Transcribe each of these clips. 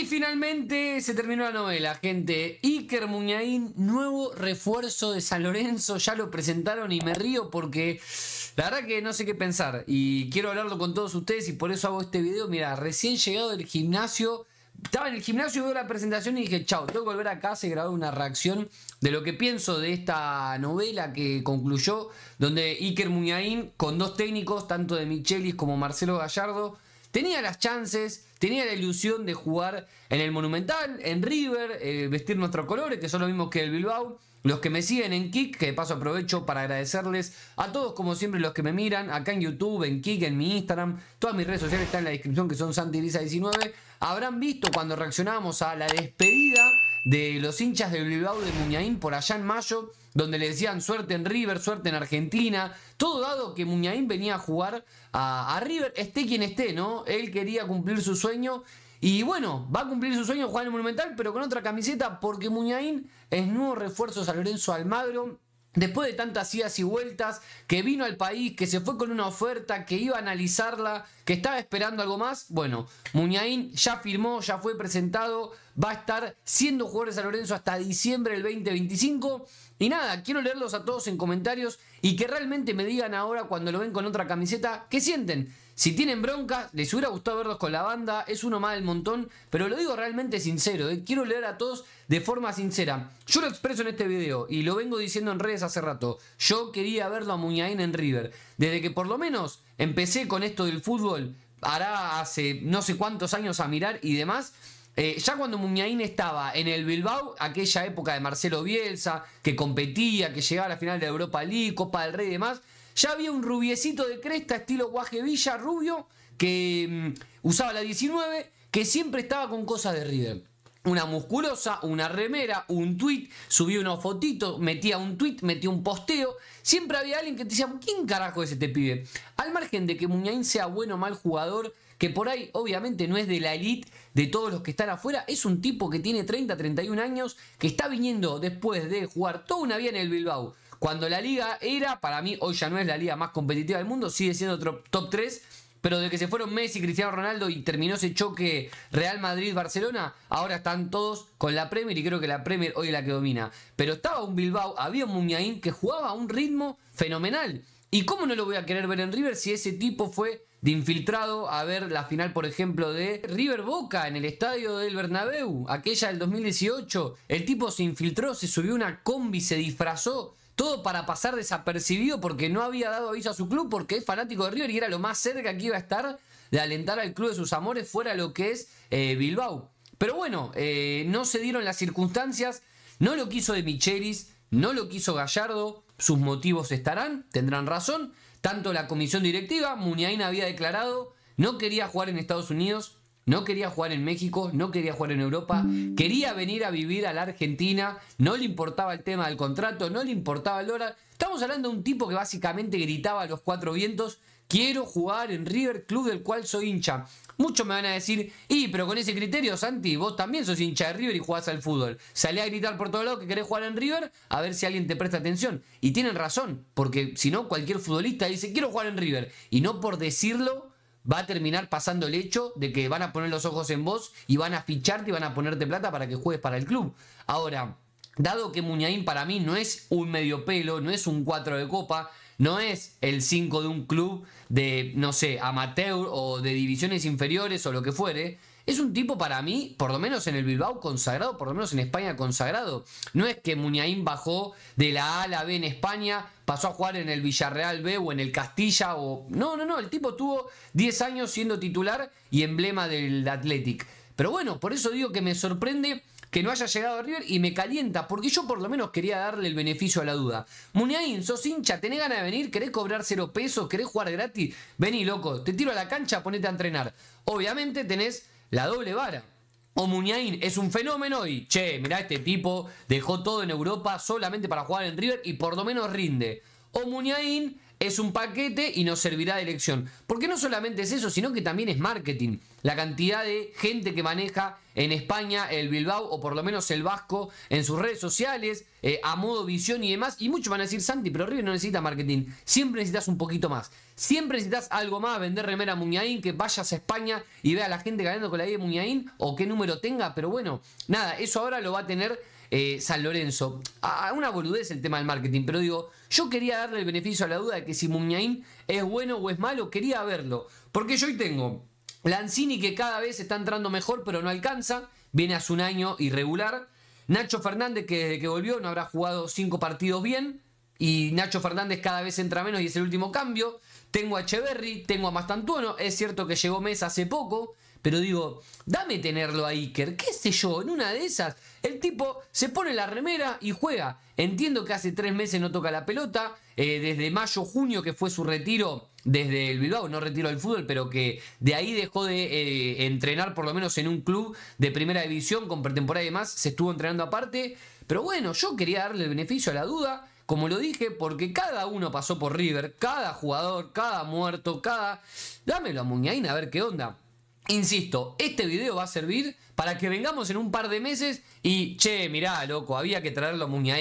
Y finalmente se terminó la novela, gente. Iker Muñain, nuevo refuerzo de San Lorenzo. Ya lo presentaron y me río porque la verdad que no sé qué pensar. Y quiero hablarlo con todos ustedes y por eso hago este video. Mira, recién llegado del gimnasio. Estaba en el gimnasio, veo la presentación y dije, chao, tengo que volver a casa y grabar una reacción de lo que pienso de esta novela que concluyó, donde Iker Muñain, con dos técnicos, tanto de Michelis como Marcelo Gallardo, tenía las chances, tenía la ilusión de jugar en el Monumental, en River, eh, vestir nuestros colores, que son los mismos que el Bilbao. Los que me siguen en Kik, que de paso aprovecho para agradecerles a todos, como siempre, los que me miran acá en YouTube, en Kik, en mi Instagram, todas mis redes sociales están en la descripción, que son Santirisa19. Habrán visto cuando reaccionamos a la despedida de los hinchas de Bilbao de Muñaín por allá en mayo, donde le decían suerte en River, suerte en Argentina, todo dado que Muñain venía a jugar a, River, esté quien esté, ¿no? Él quería cumplir su sueño y bueno, va a cumplir su sueño jugar en el Monumental, pero con otra camiseta, porque Muñaín es nuevo refuerzo a Lorenzo Almagro después de tantas idas y vueltas, que vino al país, que se fue con una oferta, que iba a analizarla, que estaba esperando algo más, bueno, Muñain ya firmó, ya fue presentado, va a estar siendo jugador de San Lorenzo hasta diciembre del 2025. Y nada, quiero leerlos a todos en comentarios y que realmente me digan ahora cuando lo ven con otra camiseta, ¿qué sienten? Si tienen bronca, les hubiera gustado verlos con la banda, es uno más del montón, pero lo digo realmente sincero, eh, quiero leer a todos de forma sincera. Yo lo expreso en este video y lo vengo diciendo en redes hace rato. Yo quería verlo a Muñain en River. Desde que por lo menos empecé con esto del fútbol, hará hace no sé cuántos años a mirar y demás. Eh, ya cuando Muñain estaba en el Bilbao, aquella época de Marcelo Bielsa, que competía, que llegaba a la final de Europa League, Copa del Rey y demás, ya había un rubiecito de cresta, estilo Villa, rubio, que mm, usaba la 19, que siempre estaba con cosas de River. Una musculosa, una remera, un tweet, subía unos fotitos, metía un tweet, metía un posteo. Siempre había alguien que te decía, ¿quién carajo es este pibe? Al margen de que Muñain sea bueno o mal jugador, que por ahí obviamente no es de la elite de todos los que están afuera, es un tipo que tiene 30, 31 años, que está viniendo después de jugar toda una vida en el Bilbao, cuando la liga era, para mí, hoy ya no es la liga más competitiva del mundo, sigue siendo otro top 3. Pero de que se fueron Messi, Cristiano Ronaldo y terminó ese choque Real Madrid-Barcelona, ahora están todos con la Premier y creo que la Premier hoy es la que domina. Pero estaba un Bilbao, había un Muñain que jugaba a un ritmo fenomenal. ¿Y cómo no lo voy a querer ver en River si ese tipo fue de infiltrado a ver la final, por ejemplo, de River Boca en el estadio del Bernabéu, aquella del 2018? El tipo se infiltró, se subió una combi, se disfrazó todo para pasar desapercibido porque no había dado aviso a su club, porque es fanático de River y era lo más cerca que iba a estar de alentar al club de sus amores fuera lo que es eh, Bilbao. Pero bueno, eh, no se dieron las circunstancias, no lo quiso de Michelis, no lo quiso Gallardo, sus motivos estarán, tendrán razón, tanto la comisión directiva, Muniain había declarado, no quería jugar en Estados Unidos, no quería jugar en México, no quería jugar en Europa, quería venir a vivir a la Argentina, no le importaba el tema del contrato, no le importaba el hora. Estamos hablando de un tipo que básicamente gritaba a los cuatro vientos, quiero jugar en River Club del cual soy hincha. Muchos me van a decir, y pero con ese criterio, Santi, vos también sos hincha de River y jugás al fútbol. Salí a gritar por todos lados que querés jugar en River, a ver si alguien te presta atención. Y tienen razón, porque si no, cualquier futbolista dice, quiero jugar en River. Y no por decirlo, va a terminar pasando el hecho de que van a poner los ojos en vos y van a ficharte y van a ponerte plata para que juegues para el club. Ahora, dado que Muñain para mí no es un medio pelo, no es un 4 de copa, no es el 5 de un club de, no sé, amateur o de divisiones inferiores o lo que fuere, es un tipo para mí, por lo menos en el Bilbao consagrado, por lo menos en España consagrado. No es que Muñain bajó de la A a la B en España, pasó a jugar en el Villarreal B o en el Castilla o... No, no, no, el tipo tuvo 10 años siendo titular y emblema del Athletic. Pero bueno, por eso digo que me sorprende que no haya llegado a River y me calienta, porque yo por lo menos quería darle el beneficio a la duda. Muñain, sos hincha, tenés ganas de venir, querés cobrar cero pesos, querés jugar gratis, vení loco, te tiro a la cancha, ponete a entrenar. Obviamente tenés la doble vara. O Muñain es un fenómeno y, che, mirá, este tipo dejó todo en Europa solamente para jugar en River y por lo menos rinde. O Muñain es un paquete y nos servirá de elección. Porque no solamente es eso, sino que también es marketing. La cantidad de gente que maneja en España el Bilbao o por lo menos el Vasco en sus redes sociales, eh, a modo visión y demás. Y muchos van a decir, Santi, pero River no necesita marketing. Siempre necesitas un poquito más. Siempre necesitas algo más. Vender remera Muñain que vayas a España y vea a la gente ganando con la idea de o qué número tenga. Pero bueno, nada, eso ahora lo va a tener eh, San Lorenzo. A, una boludez el tema del marketing, pero digo, yo quería darle el beneficio a la duda de que si Muñain es bueno o es malo, quería verlo. Porque yo hoy tengo Lanzini que cada vez está entrando mejor, pero no alcanza, viene hace un año irregular. Nacho Fernández, que desde que volvió no habrá jugado cinco partidos bien. Y Nacho Fernández cada vez entra menos y es el último cambio. Tengo a Echeverry, tengo a Mastantuono. Es cierto que llegó mes hace poco, pero digo, dame tenerlo a Iker, qué sé yo, en una de esas, el tipo se pone la remera y juega. Entiendo que hace tres meses no toca la pelota, eh, desde mayo, junio que fue su retiro desde el Bilbao, no retiro del fútbol, pero que de ahí dejó de eh, entrenar por lo menos en un club de primera división con pretemporada y demás, se estuvo entrenando aparte. Pero bueno, yo quería darle el beneficio a la duda como lo dije, porque cada uno pasó por River, cada jugador, cada muerto, cada. Dámelo a Muñain a ver qué onda. Insisto, este video va a servir para que vengamos en un par de meses y, che, mirá, loco, había que traerlo a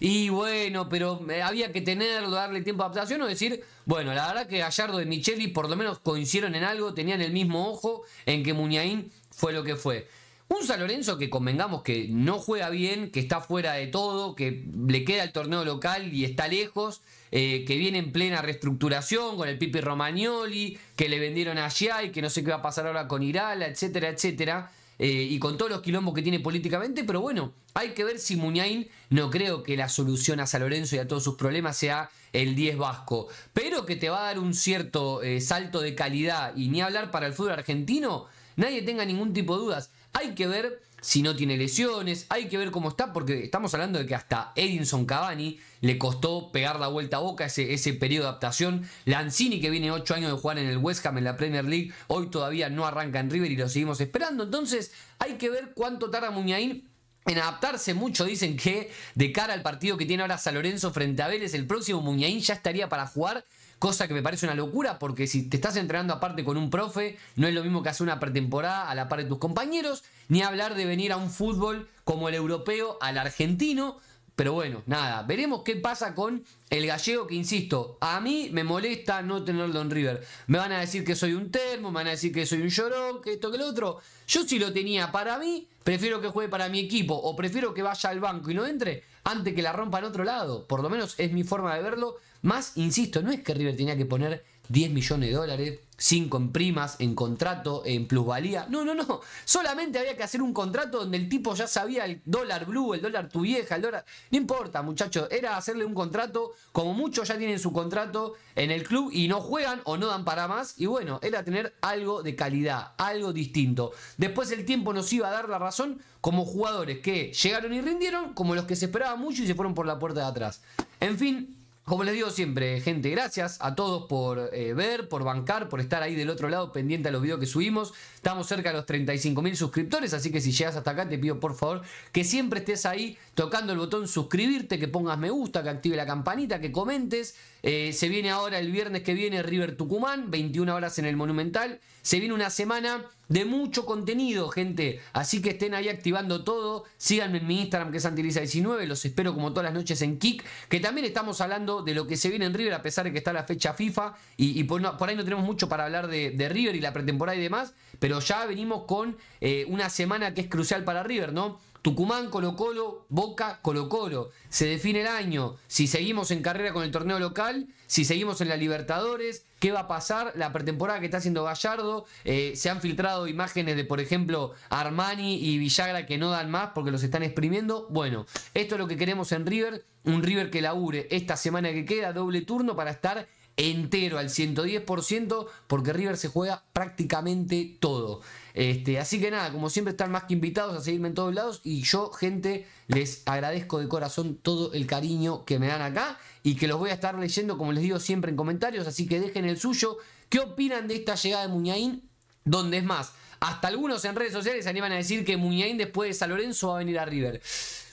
y bueno, pero eh, había que tenerlo, darle tiempo de adaptación o decir, bueno, la verdad que Gallardo y Micheli por lo menos coincidieron en algo, tenían el mismo ojo en que Muñain fue lo que fue. Un San Lorenzo que convengamos que no juega bien, que está fuera de todo, que le queda el torneo local y está lejos, eh, que viene en plena reestructuración con el Pipi Romagnoli, que le vendieron allá y que no sé qué va a pasar ahora con Irala, etcétera, etcétera. Eh, y con todos los quilombos que tiene políticamente, pero bueno, hay que ver si Muñain no creo que la solución a San Lorenzo y a todos sus problemas sea el 10 vasco, pero que te va a dar un cierto eh, salto de calidad y ni hablar para el fútbol argentino, nadie tenga ningún tipo de dudas. Hay que ver si no tiene lesiones, hay que ver cómo está, porque estamos hablando de que hasta Edinson Cavani le costó pegar la vuelta a boca ese, ese periodo de adaptación. Lanzini, que viene 8 años de jugar en el West Ham en la Premier League, hoy todavía no arranca en River y lo seguimos esperando. Entonces, hay que ver cuánto tarda Muñain en adaptarse mucho. Dicen que de cara al partido que tiene ahora San Lorenzo frente a Vélez, el próximo Muñain ya estaría para jugar cosa que me parece una locura porque si te estás entrenando aparte con un profe, no es lo mismo que hacer una pretemporada a la par de tus compañeros, ni hablar de venir a un fútbol como el europeo al argentino. Pero bueno, nada, veremos qué pasa con el gallego que, insisto, a mí me molesta no tener Don River. Me van a decir que soy un termo, me van a decir que soy un llorón, que esto, que lo otro. Yo si lo tenía para mí, prefiero que juegue para mi equipo o prefiero que vaya al banco y no entre antes que la rompa en otro lado. Por lo menos es mi forma de verlo. Más, insisto, no es que River tenía que poner 10 millones de dólares, 5 en primas, en contrato, en plusvalía. No, no, no. Solamente había que hacer un contrato donde el tipo ya sabía el dólar blue, el dólar tu vieja, el dólar. No importa, muchachos. Era hacerle un contrato, como muchos ya tienen su contrato en el club y no juegan o no dan para más. Y bueno, era tener algo de calidad, algo distinto. Después el tiempo nos iba a dar la razón como jugadores que llegaron y rindieron, como los que se esperaba mucho y se fueron por la puerta de atrás. En fin, como les digo siempre, gente, gracias a todos por eh, ver, por bancar, por estar ahí del otro lado pendiente a los videos que subimos. Estamos cerca de los 35.000 suscriptores, así que si llegas hasta acá te pido por favor que siempre estés ahí tocando el botón suscribirte, que pongas me gusta, que active la campanita, que comentes. Eh, se viene ahora el viernes que viene River Tucumán, 21 horas en el Monumental. Se viene una semana de mucho contenido, gente. Así que estén ahí activando todo. Síganme en mi Instagram, que es Antiliza19. Los espero como todas las noches en Kick. Que también estamos hablando de lo que se viene en River, a pesar de que está la fecha FIFA. Y, por, ahí no tenemos mucho para hablar de, River y la pretemporada y demás. Pero ya venimos con eh, una semana que es crucial para River, ¿no? Tucumán, Colo Colo, Boca, Colo Colo. Se define el año, si seguimos en carrera con el torneo local, si seguimos en la Libertadores, qué va a pasar, la pretemporada que está haciendo Gallardo, eh, se han filtrado imágenes de, por ejemplo, Armani y Villagra que no dan más porque los están exprimiendo. Bueno, esto es lo que queremos en River, un River que labure esta semana que queda, doble turno para estar entero al 110% porque River se juega prácticamente todo. Este, así que nada, como siempre están más que invitados a seguirme en todos lados y yo, gente, les agradezco de corazón todo el cariño que me dan acá y que los voy a estar leyendo, como les digo siempre en comentarios, así que dejen el suyo. ¿Qué opinan de esta llegada de Muñain? Donde es más, hasta algunos en redes sociales se animan a decir que Muñain después de San Lorenzo va a venir a River.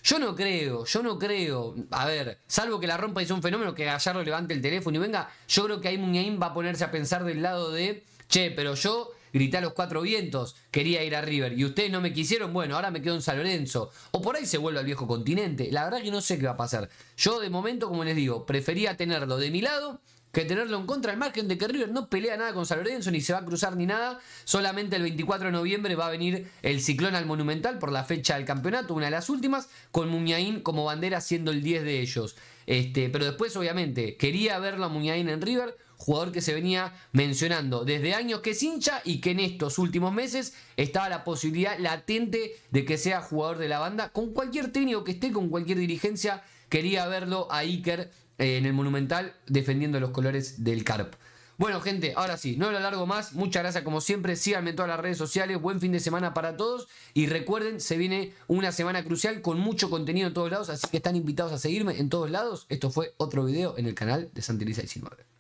Yo no creo, yo no creo. A ver, salvo que la rompa y un fenómeno, que Gallardo levante el teléfono y venga, yo creo que ahí Muñain va a ponerse a pensar del lado de, che, pero yo grité a los cuatro vientos, quería ir a River y ustedes no me quisieron, bueno, ahora me quedo en San Lorenzo. O por ahí se vuelve al viejo continente. La verdad que no sé qué va a pasar. Yo de momento, como les digo, prefería tenerlo de mi lado que tenerlo en contra, al margen de que River no pelea nada con San Lorenzo, ni se va a cruzar ni nada. Solamente el 24 de noviembre va a venir el ciclón al Monumental por la fecha del campeonato, una de las últimas, con Muñain como bandera siendo el 10 de ellos. Este, pero después, obviamente, quería verlo a Muñain en River, jugador que se venía mencionando desde años que es hincha y que en estos últimos meses estaba la posibilidad latente de que sea jugador de la banda. Con cualquier técnico que esté, con cualquier dirigencia, quería verlo a Iker eh, en el Monumental defendiendo los colores del CARP. Bueno, gente, ahora sí, no lo alargo más. Muchas gracias como siempre. Síganme en todas las redes sociales. Buen fin de semana para todos. Y recuerden, se viene una semana crucial con mucho contenido en todos lados. Así que están invitados a seguirme en todos lados. Esto fue otro video en el canal de Santa 19.